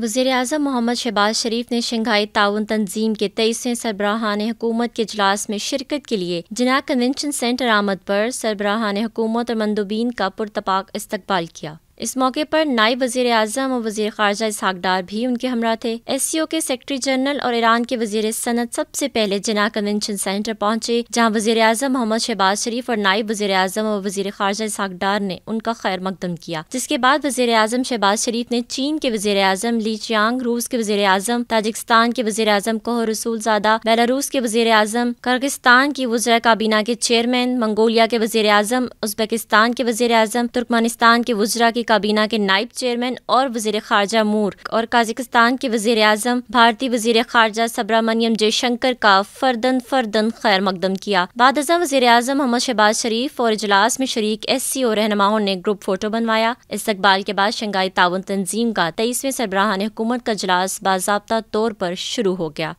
वजीर अजम मोहम्मद शहबाज शरीफ ने शंघाई ताउन तंजीम के तेईसवें सरबराहान हुकूमत के अजलास में शिरकत के लिए जना कन्वेंशन सेंटर आमद पर सरबराहान हुकूमत और मंदूबीन का पुरतपाक इस्तबाल किया इस मौके पर नायब वजीर अजम और वजीर खारजा इसहाक डार भी उनके हमरा थे एस सी ओ के सेक्रेटरी जनरल और ईरान के वजीर सनत सबसे पहले जना कन्वेंशन सेंटर पहुंचे जहाँ वजीर आजम मोहम्मद शहबाज शरीफ और नायब वजीर अजम और वजीर खारजा इसहाक डार ने उनका खैर मकदम किया जिसके बाद वजीर अजम शहबाज शरीफ ने चीन के वजीर अजम ली चियांग रूस के वजीर अजम ताजिकिस्तान के वजीर अजम कोहर रसूलजादा बेलारूस के वजीर अजम कर्गिस्तान की वजरा काबीना के चेयरमैन मंगोलिया के वजीर अजम उजबेकिस्तान के वजीर अजम तुर्कमानिस्तान के वजरा के काबीना के नायब चेयरमैन और वजीर खारजा मूर और काजकस्तान के वजीर अजम भारतीय वजीर खारजा सबरामनियम जयशंकर का फर्दन फर्दन खैर मकदम किया बाद वजीर अजम मोहम्मद शहबाज शरीफ और इजलास में शरीक एस सी ओ रहनुमाओं ने ग्रुप फोटो बनवाया इस्तबाल के बाद शंघाई ताउन तंजीम का तेईसवें सरबराहान हुकूमत का इजलास बाबा तौर पर शुरू हो गया